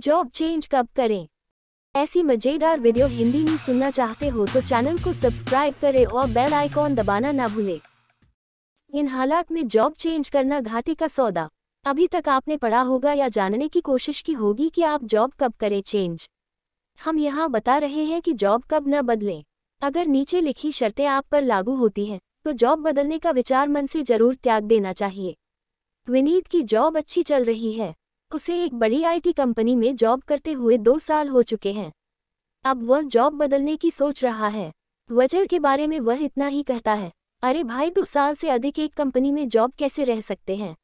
Job change कब करें ऐसी मजेदार वीडियो हिंदी में सुनना चाहते हो तो चैनल को सब्सक्राइब करें और बेल आइकॉन दबाना ना भूलें इन हालात में जॉब चेंज करना घाटे का सौदा अभी तक आपने पढ़ा होगा या जानने की कोशिश की होगी कि आप जॉब कब करें चेंज हम यहाँ बता रहे हैं कि जॉब कब न बदलें अगर नीचे लिखी शर्तें आप पर लागू होती हैं तो जॉब बदलने का विचार मन से जरूर त्याग देना चाहिए विनीत की जॉब अच्छी चल रही है उसे एक बड़ी आईटी कंपनी में जॉब करते हुए दो साल हो चुके हैं अब वह जॉब बदलने की सोच रहा है वजह के बारे में वह इतना ही कहता है अरे भाई दो साल से अधिक एक कंपनी में जॉब कैसे रह सकते हैं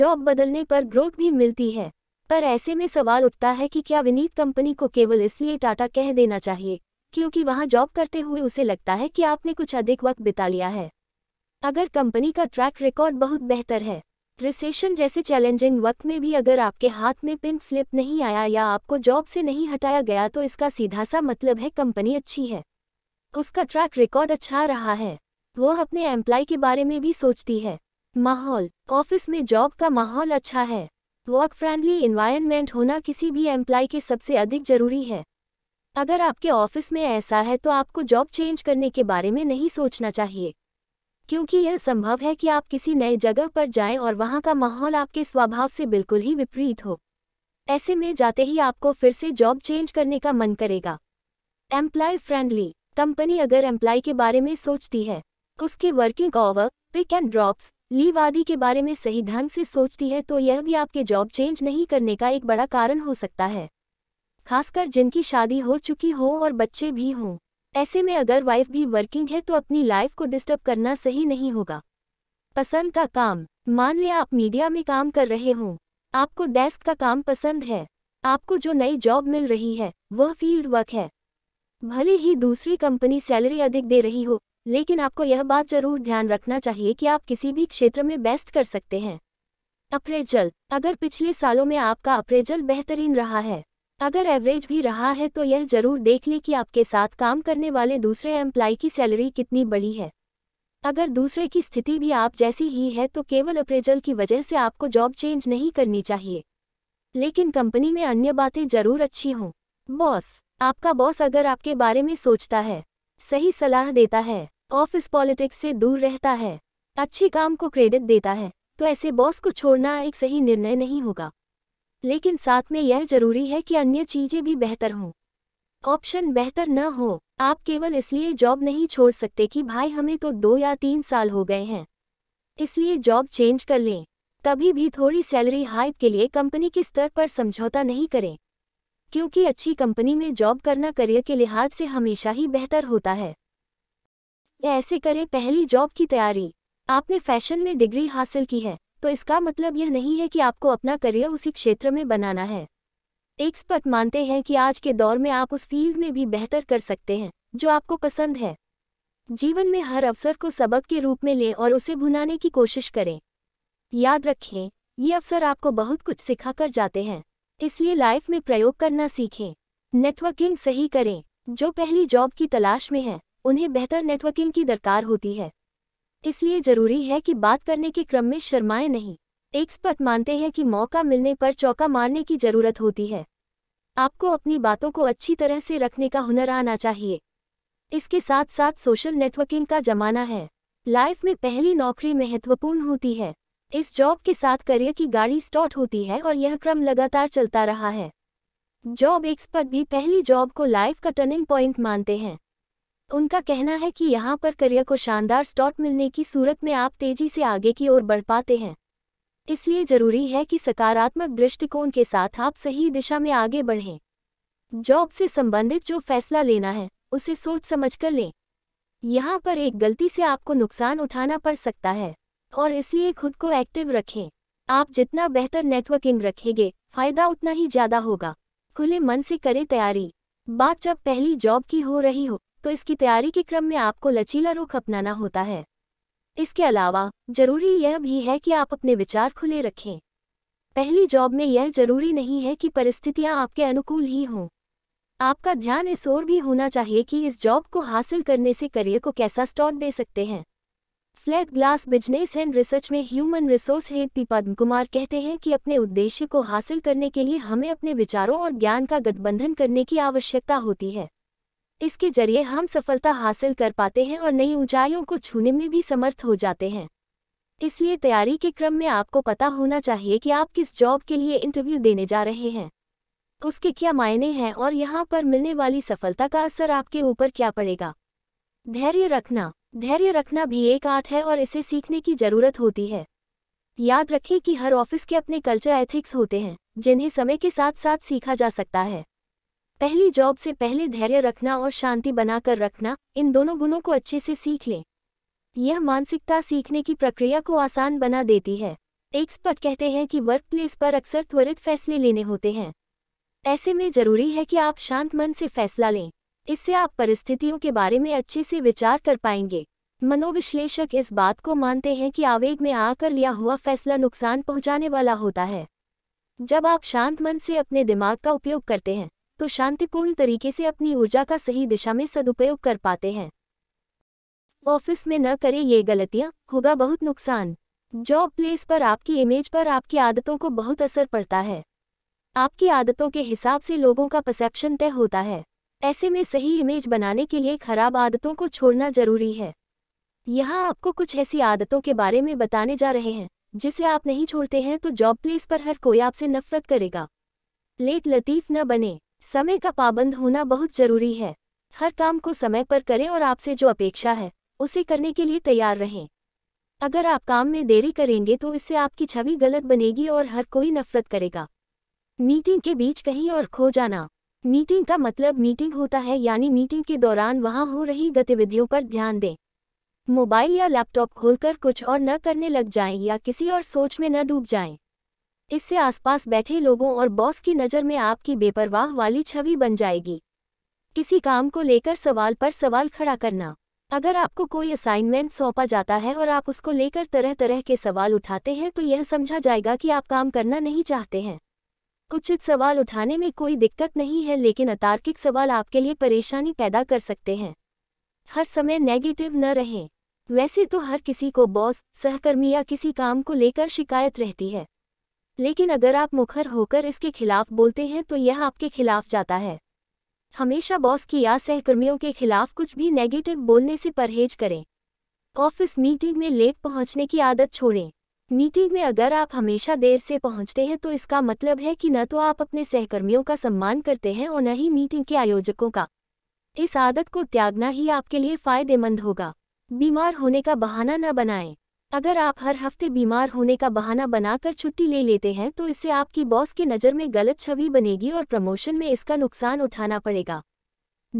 जॉब बदलने पर ग्रोथ भी मिलती है पर ऐसे में सवाल उठता है कि क्या विनीत कंपनी को केवल इसलिए टाटा कह देना चाहिए क्योंकि वहां जॉब करते हुए उसे लगता है कि आपने कुछ अधिक वक्त बिता लिया है अगर कंपनी का ट्रैक रिकॉर्ड बहुत बेहतर है रिसेशन जैसे चैलेंजिंग वक्त में भी अगर आपके हाथ में पिन स्लिप नहीं आया या आपको जॉब से नहीं हटाया गया तो इसका सीधा सा मतलब है कंपनी अच्छी है उसका ट्रैक रिकॉर्ड अच्छा रहा है वह अपने एम्प्लॉय के बारे में भी सोचती है माहौल ऑफिस में जॉब का माहौल अच्छा है वर्क फ्रेंडली इन्वायरमेंट होना किसी भी एम्प्लॉय के सबसे अधिक जरूरी है अगर आपके ऑफिस में ऐसा है तो आपको जॉब चेंज करने के बारे में नहीं सोचना चाहिए क्योंकि यह संभव है कि आप किसी नए जगह पर जाएं और वहां का माहौल आपके स्वभाव से बिल्कुल ही विपरीत हो ऐसे में जाते ही आपको फिर से जॉब चेंज करने का मन करेगा एम्प्लॉय फ्रेंडली कंपनी अगर एम्प्लॉय के बारे में सोचती है उसके working hour pick and drops leave आदि के बारे में सही ढंग से सोचती है तो यह भी आपके जॉब चेंज नहीं करने का एक बड़ा कारण हो सकता है खासकर जिनकी शादी हो चुकी हो और बच्चे भी हों ऐसे में अगर वाइफ भी वर्किंग है तो अपनी लाइफ को डिस्टर्ब करना सही नहीं होगा पसंद का काम मान लें आप मीडिया में काम कर रहे हों आपको डेस्क का काम पसंद है आपको जो नई जॉब मिल रही है वह फील्ड वर्क है भले ही दूसरी कंपनी सैलरी अधिक दे रही हो लेकिन आपको यह बात जरूर ध्यान रखना चाहिए कि आप किसी भी क्षेत्र में बेस्ट कर सकते हैं अप्रेजल अगर पिछले सालों में आपका अप्रेजल बेहतरीन रहा है अगर एवरेज भी रहा है तो यह जरूर देख लें कि आपके साथ काम करने वाले दूसरे एम्प्लाई की सैलरी कितनी बड़ी है अगर दूसरे की स्थिति भी आप जैसी ही है तो केवल अप्रेजल की वजह से आपको जॉब चेंज नहीं करनी चाहिए लेकिन कंपनी में अन्य बातें जरूर अच्छी हों बॉस आपका बॉस अगर आपके बारे में सोचता है सही सलाह देता है ऑफिस पॉलिटिक्स से दूर रहता है अच्छे काम को क्रेडिट देता है तो ऐसे बॉस को छोड़ना एक सही निर्णय नहीं होगा लेकिन साथ में यह जरूरी है कि अन्य चीज़ें भी बेहतर हों ऑप्शन बेहतर न हो आप केवल इसलिए जॉब नहीं छोड़ सकते कि भाई हमें तो दो या तीन साल हो गए हैं इसलिए जॉब चेंज कर लें तभी भी थोड़ी सैलरी हाइप के लिए कंपनी के स्तर पर समझौता नहीं करें क्योंकि अच्छी कंपनी में जॉब करना करियर के लिहाज से हमेशा ही बेहतर होता है ऐसे करें पहली जॉब की तैयारी आपने फैशन में डिग्री हासिल की है तो इसका मतलब यह नहीं है कि आपको अपना करियर उसी क्षेत्र में बनाना है एक्सपर्ट मानते हैं कि आज के दौर में आप उस फील्ड में भी बेहतर कर सकते हैं जो आपको पसंद है जीवन में हर अवसर को सबक के रूप में लें और उसे भुनाने की कोशिश करें याद रखें ये अवसर आपको बहुत कुछ सिखा कर जाते हैं इसलिए लाइफ में प्रयोग करना सीखें नेटवर्किंग सही करें जो पहली जॉब की तलाश में है उन्हें बेहतर नेटवर्किंग की दरकार होती है इसलिए जरूरी है कि बात करने के क्रम में शर्माए नहीं एक्सपर्ट मानते हैं कि मौका मिलने पर चौका मारने की जरूरत होती है आपको अपनी बातों को अच्छी तरह से रखने का हुनर आना चाहिए इसके साथ साथ सोशल नेटवर्किंग का जमाना है लाइफ में पहली नौकरी महत्वपूर्ण होती है इस जॉब के साथ करियर की गाड़ी स्टॉट होती है और यह क्रम लगातार चलता रहा है जॉब एक्सपर्ट भी पहली जॉब को लाइफ का टर्निंग पॉइंट मानते हैं उनका कहना है कि यहाँ पर करियर को शानदार स्टॉट मिलने की सूरत में आप तेजी से आगे की ओर बढ़ पाते हैं इसलिए जरूरी है कि सकारात्मक दृष्टिकोण के साथ आप सही दिशा में आगे बढ़ें जॉब से संबंधित जो फैसला लेना है उसे सोच समझ कर लें यहाँ पर एक गलती से आपको नुकसान उठाना पड़ सकता है और इसलिए खुद को एक्टिव रखें आप जितना बेहतर नेटवर्किंग रखेंगे फायदा उतना ही ज़्यादा होगा खुले मन से करें तैयारी बात जब पहली जॉब की हो रही हो तो इसकी तैयारी के क्रम में आपको लचीला रुख अपनाना होता है इसके अलावा जरूरी यह भी है कि आप अपने विचार खुले रखें पहली जॉब में यह जरूरी नहीं है कि परिस्थितियां आपके अनुकूल ही हों आपका ध्यान इस ओर भी होना चाहिए कि इस जॉब को हासिल करने से करियर को कैसा स्टॉक दे सकते हैं flat glass business and research में human resource head P Padma Kumar कहते हैं कि अपने उद्देश्य को हासिल करने के लिए हमें अपने विचारों और ज्ञान का गठबंधन करने की आवश्यकता होती है इसके जरिए हम सफलता हासिल कर पाते हैं और नई ऊंचाइयों को छूने में भी समर्थ हो जाते हैं इसलिए तैयारी के क्रम में आपको पता होना चाहिए कि आप किस जॉब के लिए इंटरव्यू देने जा रहे हैं उसके क्या मायने हैं और यहाँ पर मिलने वाली सफलता का असर आपके ऊपर क्या पड़ेगा धैर्य रखना धैर्य रखना भी एक आर्ट है और इसे सीखने की जरूरत होती है याद रखें कि हर ऑफिस के अपने कल्चर एथिक्स होते हैं जिन्हें समय के साथ साथ सीखा जा सकता है पहली जॉब से पहले धैर्य रखना और शांति बनाकर रखना इन दोनों गुणों को अच्छे से सीख लें यह मानसिकता सीखने की प्रक्रिया को आसान बना देती है एक्सपर्ट कहते हैं कि वर्क प्लेस पर अक्सर त्वरित फैसले लेने होते हैं ऐसे में जरूरी है कि आप शांत मन से फैसला लें इससे आप परिस्थितियों के बारे में अच्छे से विचार कर पाएंगे मनोविश्लेषक इस बात को मानते हैं कि आवेग में आकर लिया हुआ फैसला नुकसान पहुंचाने वाला होता है जब आप शांत मन से अपने दिमाग का उपयोग करते हैं तो शांतिपूर्ण तरीके से अपनी ऊर्जा का सही दिशा में सदुपयोग कर पाते हैं ऑफिस में न करें ये गलतियाँ होगा बहुत नुकसान जॉब प्लेस पर आपकी इमेज पर आपकी आदतों को बहुत असर पड़ता है आपकी आदतों के हिसाब से लोगों का परसेप्शन तय होता है ऐसे में सही इमेज बनाने के लिए खराब आदतों को छोड़ना जरूरी है यहाँ आपको कुछ ऐसी आदतों के बारे में बताने जा रहे हैं जिसे आप नहीं छोड़ते हैं तो जॉब प्लेस पर हर कोई आपसे नफरत करेगा लेट लतीफ़ न बने समय का पाबंद होना बहुत जरूरी है हर काम को समय पर करें और आपसे जो अपेक्षा है उसे करने के लिए तैयार रहें अगर आप काम में देरी करेंगे तो इससे आपकी छवि गलत बनेगी और हर कोई नफरत करेगा मीटिंग के बीच कहीं और खो जाना मीटिंग का मतलब मीटिंग होता है यानी मीटिंग के दौरान वहां हो रही गतिविधियों पर ध्यान दें मोबाइल या लैपटॉप खोलकर कुछ और न करने लग जाएं या किसी और सोच में न डूब जाएं। इससे आसपास बैठे लोगों और बॉस की नज़र में आपकी बेपरवाह वाली छवि बन जाएगी किसी काम को लेकर सवाल पर सवाल खड़ा करना अगर आपको कोई असाइनमेंट सौंपा जाता है और आप उसको लेकर तरह तरह के सवाल उठाते हैं तो यह समझा जाएगा कि आप काम करना नहीं चाहते हैं उचित सवाल उठाने में कोई दिक्कत नहीं है लेकिन अतार्किक सवाल आपके लिए परेशानी पैदा कर सकते हैं हर समय नेगेटिव न रहें वैसे तो हर किसी को बॉस सहकर्मी या किसी काम को लेकर शिकायत रहती है लेकिन अगर आप मुखर होकर इसके खिलाफ बोलते हैं तो यह आपके खिलाफ जाता है हमेशा बॉस की या सहकर्मियों के खिलाफ कुछ भी नेगेटिव बोलने से परहेज करें ऑफिस मीटिंग में लेट पहुंचने की आदत छोड़ें मीटिंग में अगर आप हमेशा देर से पहुंचते हैं तो इसका मतलब है कि न तो आप अपने सहकर्मियों का सम्मान करते हैं और न ही मीटिंग के आयोजकों का इस आदत को त्यागना ही आपके लिए फायदेमंद होगा बीमार होने का बहाना न बनाएं अगर आप हर हफ्ते बीमार होने का बहाना बनाकर छुट्टी ले लेते हैं तो इससे आपकी बॉस की नज़र में गलत छवि बनेगी और प्रमोशन में इसका नुकसान उठाना पड़ेगा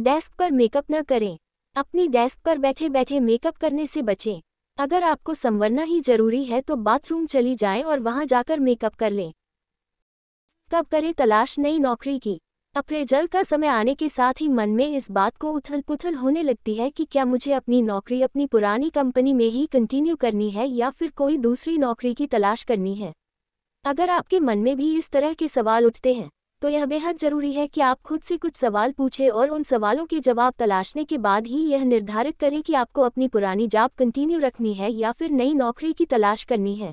डेस्क पर मेकअप न करें अपनी डेस्क पर बैठे बैठे मेकअप करने से बचें अगर आपको संवरना ही जरूरी है तो बाथरूम चली जाएं और वहां जाकर मेकअप कर लें कब करें तलाश नई नौकरी की अपने जल का समय आने के साथ ही मन में इस बात को उथल पुथल होने लगती है कि क्या मुझे अपनी नौकरी अपनी पुरानी कंपनी में ही कंटिन्यू करनी है या फिर कोई दूसरी नौकरी की तलाश करनी है अगर आपके मन में भी इस तरह के सवाल उठते हैं तो यह बेहद जरूरी है कि आप खुद से कुछ सवाल पूछें और उन सवालों के जवाब तलाशने के बाद ही यह निर्धारित करें कि आपको अपनी पुरानी जॉब कंटिन्यू रखनी है या फिर नई नौकरी की तलाश करनी है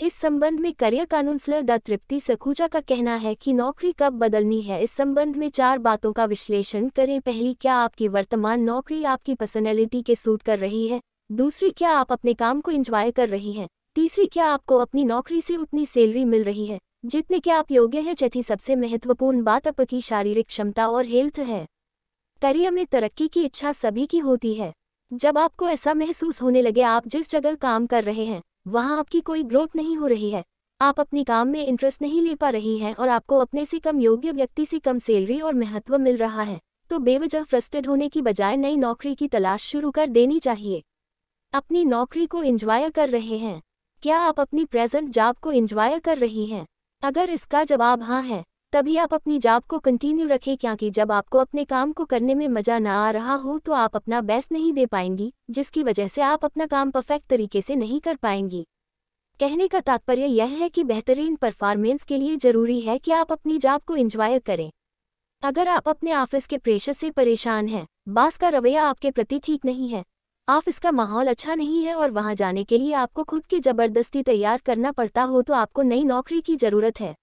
इस संबंध में career counsellor the Tripti Sakhuja का कहना है कि नौकरी कब बदलनी है इस संबंध में चार बातों का विश्लेषण करें पहली क्या आपकी वर्तमान नौकरी आपकी पर्सनैलिटी के सूट कर रही है दूसरी क्या आप अपने काम को इंजॉय कर रही हैं तीसरी क्या आपको अपनी नौकरी से उतनी सैलरी मिल रही है जितने क्या आप योग्य हैं चौथी सबसे महत्वपूर्ण बात आपकी शारीरिक क्षमता और हेल्थ है करियर में तरक्की की इच्छा सभी की होती है जब आपको ऐसा महसूस होने लगे आप जिस जगह काम कर रहे हैं वहाँ आपकी कोई ग्रोथ नहीं हो रही है आप अपने काम में इंटरेस्ट नहीं ले पा रही हैं और आपको अपने से कम योग्य व्यक्ति से कम सैलरी और महत्व मिल रहा है तो बेवजह फ्रस्टेड होने की बजाय नई नौकरी की तलाश शुरू कर देनी चाहिए अपनी नौकरी को इंजॉय कर रहे हैं क्या आप अपनी प्रेजेंट जॉब को इंजॉय कर रही हैं अगर इसका जवाब हाँ है तभी आप अपनी जॉब को कंटिन्यू रखें क्योंकि जब आपको अपने काम को करने में मजा ना आ रहा हो तो आप अपना बेस्ट नहीं दे पाएंगी जिसकी वजह से आप अपना काम परफेक्ट तरीके से नहीं कर पाएंगी कहने का तात्पर्य यह है कि बेहतरीन परफॉर्मेंस के लिए जरूरी है कि आप अपनी जॉब को इंजॉय करें अगर आप अपने ऑफिस के प्रेशर से परेशान हैं बास का रवैया आपके प्रति ठीक नहीं है ऑफिस का माहौल अच्छा नहीं है और वहां जाने के लिए आपको खुद की ज़बरदस्ती तैयार करना पड़ता हो तो आपको नई नौकरी की ज़रूरत है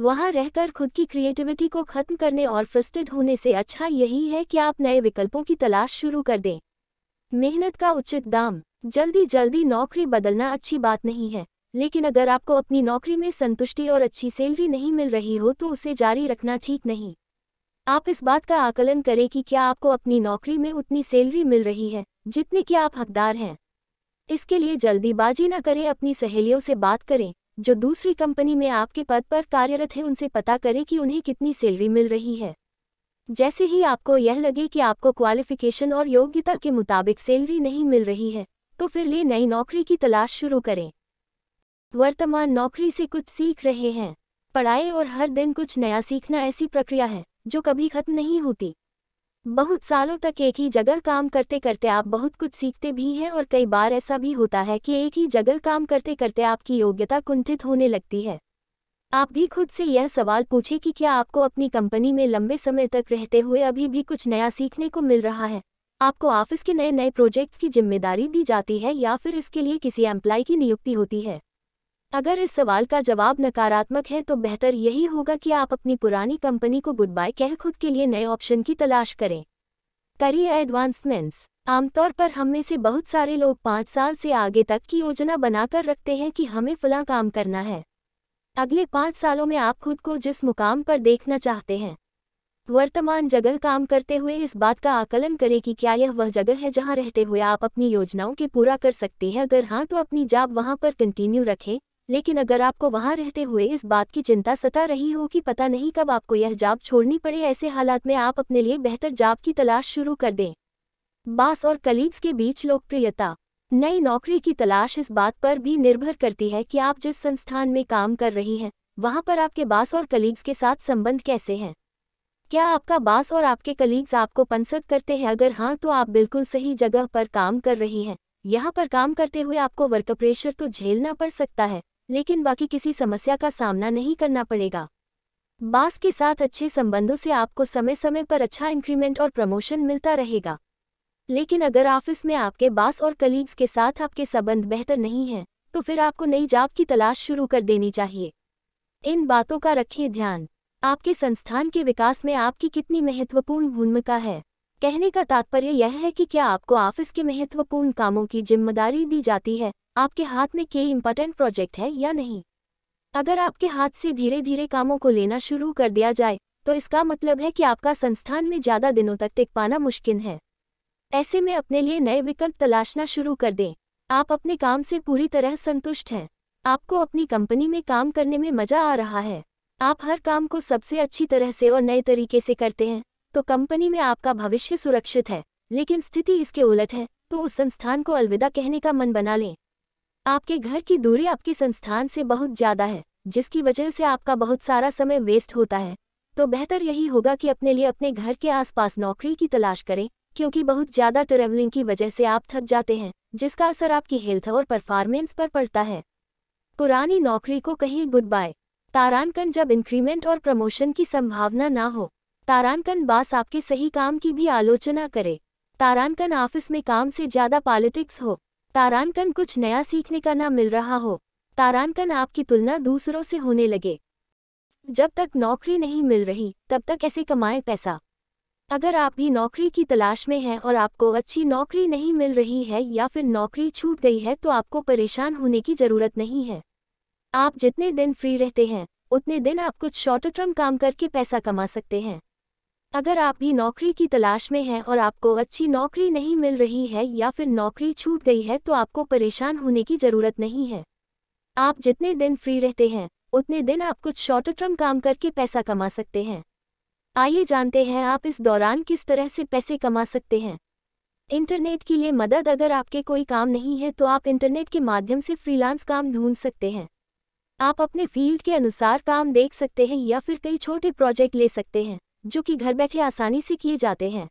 वहां रहकर खुद की क्रिएटिविटी को खत्म करने और फ्रस्टेड होने से अच्छा यही है कि आप नए विकल्पों की तलाश शुरू कर दें मेहनत का उचित दाम जल्दी जल्दी नौकरी बदलना अच्छी बात नहीं है लेकिन अगर आपको अपनी नौकरी में संतुष्टि और अच्छी सैलरी नहीं मिल रही हो तो उसे जारी रखना ठीक नहीं आप इस बात का आकलन करें कि क्या आपको अपनी नौकरी में उतनी सैलरी मिल रही है जितने कि आप हकदार हैं इसके लिए जल्दीबाजी न करें अपनी सहेलियों से बात करें जो दूसरी कंपनी में आपके पद पर कार्यरत है उनसे पता करें कि उन्हें कितनी सैलरी मिल रही है जैसे ही आपको यह लगे कि आपको क्वालिफिकेशन और योग्यता के मुताबिक सैलरी नहीं मिल रही है तो फिर ले नई नौकरी की तलाश शुरू करें वर्तमान नौकरी से कुछ सीख रहे हैं पढ़ाई और हर दिन कुछ नया सीखना ऐसी प्रक्रिया है जो कभी खत्म नहीं होती बहुत सालों तक एक ही जगह काम करते करते आप बहुत कुछ सीखते भी हैं और कई बार ऐसा भी होता है कि एक ही जगह काम करते करते आपकी योग्यता कुंठित होने लगती है आप भी खुद से यह सवाल पूछें कि क्या आपको अपनी कंपनी में लंबे समय तक रहते हुए अभी भी कुछ नया सीखने को मिल रहा है आपको ऑफिस के नए नए प्रोजेक्ट्स की जिम्मेदारी दी जाती है या फिर इसके लिए किसी एम्प्लाई की नियुक्ति होती है अगर इस सवाल का जवाब नकारात्मक है तो बेहतर यही होगा कि आप अपनी पुरानी कंपनी को गुड बाय कह खुद के लिए नए ऑप्शन की तलाश करें करियर एडवांसमेंट्स आमतौर पर हम में से बहुत सारे लोग पाँच साल से आगे तक की योजना बनाकर रखते हैं कि हमें फला काम करना है अगले पाँच सालों में आप खुद को जिस मुकाम पर देखना चाहते हैं वर्तमान जगह काम करते हुए इस बात का आकलन करें कि क्या यह वह जगह है जहां रहते हुए आप अपनी योजनाओं के पूरा कर सकते हैं अगर हाँ तो अपनी जाब वहां पर कंटिन्यू रखें लेकिन अगर आपको वहां रहते हुए इस बात की चिंता सता रही हो कि पता नहीं कब आपको यह जाब छोड़नी पड़े ऐसे हालात में आप अपने लिए बेहतर जाब की तलाश शुरू कर दें बास और कलीग्स के बीच लोकप्रियता नई नौकरी की तलाश इस बात पर भी निर्भर करती है कि आप जिस संस्थान में काम कर रही हैं वहां पर आपके बास और कलीग्स के साथ संबंध कैसे हैं क्या आपका बास और आपके कलीग्स आपको पंसद करते हैं अगर हाँ तो आप बिल्कुल सही जगह पर काम कर रही हैं यहाँ पर काम करते हुए आपको वर्क प्रेशर तो झेलना पड़ सकता है लेकिन बाकी किसी समस्या का सामना नहीं करना पड़ेगा बास के साथ अच्छे संबंधों से आपको समय समय पर अच्छा इंक्रीमेंट और प्रमोशन मिलता रहेगा लेकिन अगर ऑफिस में आपके बास और कलीग्स के साथ आपके संबंध बेहतर नहीं हैं तो फिर आपको नई जॉब की तलाश शुरू कर देनी चाहिए इन बातों का रखें ध्यान आपके संस्थान के विकास में आपकी कितनी महत्वपूर्ण भूमिका है कहने का तात्पर्य यह है कि क्या आपको ऑफिस के महत्वपूर्ण कामों की जिम्मेदारी दी जाती है आपके हाथ में कई इम्पोर्टेंट प्रोजेक्ट है या नहीं अगर आपके हाथ से धीरे धीरे कामों को लेना शुरू कर दिया जाए तो इसका मतलब है कि आपका संस्थान में ज़्यादा दिनों तक टिक पाना मुश्किल है ऐसे में अपने लिए नए विकल्प तलाशना शुरू कर दें आप अपने काम से पूरी तरह संतुष्ट हैं आपको अपनी कंपनी में काम करने में मज़ा आ रहा है आप हर काम को सबसे अच्छी तरह से और नए तरीके से करते हैं तो कंपनी में आपका भविष्य सुरक्षित है लेकिन स्थिति इसके उलट है तो उस संस्थान को अलविदा कहने का मन बना लें आपके घर की दूरी आपके संस्थान से बहुत ज़्यादा है जिसकी वजह से आपका बहुत सारा समय वेस्ट होता है तो बेहतर यही होगा कि अपने लिए अपने घर के आसपास नौकरी की तलाश करें क्योंकि बहुत ज़्यादा ट्रेवलिंग की वजह से आप थक जाते हैं जिसका असर आपकी हेल्थ और परफॉर्मेंस पर पड़ता है पुरानी नौकरी को कहीं गुड बाय तारानकन जब इंक्रीमेंट और प्रमोशन की संभावना ना हो तारानकन बास आपके सही काम की भी आलोचना करे तारानकन ऑफिस में काम से ज़्यादा पॉलिटिक्स हो तारानकन कुछ नया सीखने का ना मिल रहा हो तारानकन आपकी तुलना दूसरों से होने लगे जब तक नौकरी नहीं मिल रही तब तक ऐसे कमाए पैसा अगर आप भी नौकरी की तलाश में हैं और आपको अच्छी नौकरी नहीं मिल रही है या फिर नौकरी छूट गई है तो आपको परेशान होने की ज़रूरत नहीं है आप जितने दिन फ्री रहते हैं उतने दिन आप कुछ शॉर्ट टर्म काम करके पैसा कमा सकते हैं अगर आप भी नौकरी की तलाश में हैं और आपको अच्छी नौकरी नहीं मिल रही है या फिर नौकरी छूट गई है तो आपको परेशान होने की ज़रूरत नहीं है आप जितने दिन फ्री रहते हैं उतने दिन आप कुछ शॉर्ट टर्म काम करके पैसा कमा सकते हैं आइए जानते हैं आप इस दौरान किस तरह से पैसे कमा सकते हैं इंटरनेट के लिए मदद अगर आपके कोई काम नहीं है तो आप इंटरनेट के माध्यम से फ्रीलांस काम ढूंढ सकते हैं आप अपने फील्ड के अनुसार काम देख सकते हैं या फिर कई छोटे प्रोजेक्ट ले सकते हैं जो कि घर बैठे आसानी से किए जाते हैं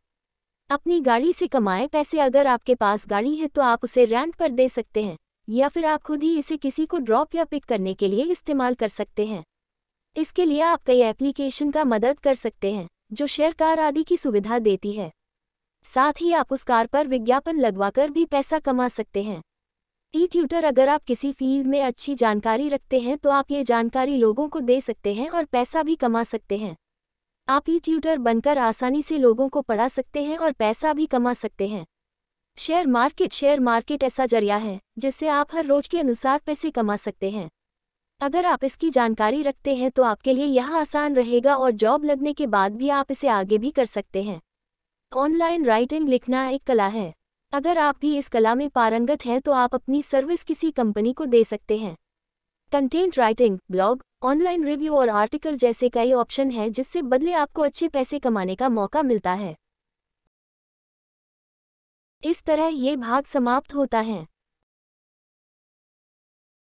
अपनी गाड़ी से कमाए पैसे अगर आपके पास गाड़ी है तो आप उसे रेंट पर दे सकते हैं या फिर आप खुद ही इसे किसी को ड्रॉप या पिक करने के लिए इस्तेमाल कर सकते हैं इसके लिए आप कई एप्लीकेशन का मदद कर सकते हैं जो शेयर कार आदि की सुविधा देती है साथ ही आप उस कार पर विज्ञापन लगवाकर भी पैसा कमा सकते हैं ई ट्यूटर अगर आप किसी फील्ड में अच्छी जानकारी रखते हैं तो आप ये जानकारी लोगों को दे सकते हैं और पैसा भी कमा सकते हैं आप ही ट्यूटर बनकर आसानी से लोगों को पढ़ा सकते हैं और पैसा भी कमा सकते हैं शेयर मार्केट शेयर मार्केट ऐसा जरिया है जिससे आप हर रोज के अनुसार पैसे कमा सकते हैं अगर आप इसकी जानकारी रखते हैं तो आपके लिए यह आसान रहेगा और जॉब लगने के बाद भी आप इसे आगे भी कर सकते हैं ऑनलाइन राइटिंग लिखना एक कला है अगर आप भी इस कला में पारंगत हैं तो आप अपनी सर्विस किसी कंपनी को दे सकते हैं content writing blog online review और आर्टिकल जैसे कई ऑप्शन हैं जिससे बदले आपको अच्छे पैसे कमाने का मौका मिलता है इस तरह ये भाग समाप्त होता है